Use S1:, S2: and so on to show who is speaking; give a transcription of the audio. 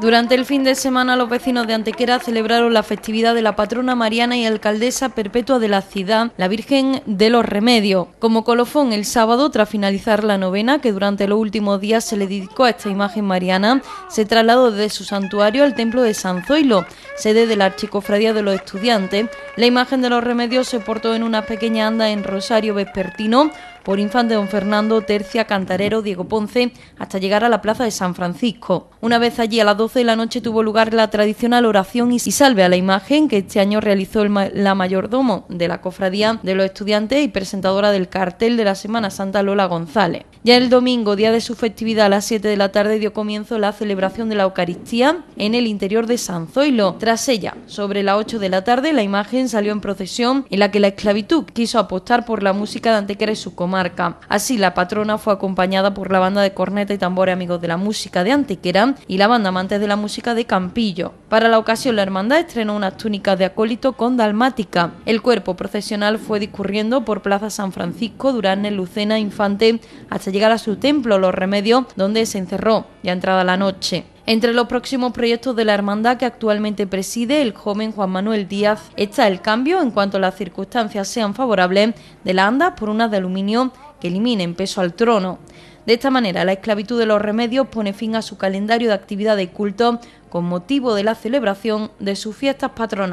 S1: Durante el fin de semana los vecinos de Antequera celebraron la festividad de la patrona mariana y alcaldesa perpetua de la ciudad, la Virgen de los Remedios. Como colofón el sábado, tras finalizar la novena, que durante los últimos días se le dedicó a esta imagen mariana, se trasladó desde su santuario al templo de San Zoilo, sede de la Archicofradía de los Estudiantes. La imagen de los Remedios se portó en una pequeña anda en Rosario Vespertino, por Infante Don Fernando, Tercia, Cantarero, Diego Ponce, hasta llegar a la Plaza de San Francisco. Una vez allí, a las 12 de la noche, tuvo lugar la tradicional oración y salve a la imagen que este año realizó la mayordomo de la Cofradía de los Estudiantes y presentadora del cartel de la Semana Santa, Lola González. Ya el domingo, día de su festividad, a las 7 de la tarde, dio comienzo la celebración de la Eucaristía en el interior de San Zoilo. Tras ella, sobre las 8 de la tarde, la imagen salió en procesión en la que la esclavitud quiso apostar por la música de Antequera y su Así, la patrona fue acompañada por la banda de corneta y tambores amigos de la música de Antequera y la banda amantes de la música de Campillo. Para la ocasión, la hermandad estrenó unas túnicas de acólito con dalmática. El cuerpo procesional fue discurriendo por Plaza San Francisco, Durán, Lucena, Infante, hasta llegar a su templo, Los Remedios, donde se encerró ya entrada la noche. Entre los próximos proyectos de la hermandad que actualmente preside el joven Juan Manuel Díaz está el cambio, en cuanto las circunstancias sean favorables, de la anda por unas de aluminio que eliminen peso al trono. De esta manera, la esclavitud de los remedios pone fin a su calendario de actividad de culto con motivo de la celebración de sus fiestas patronales.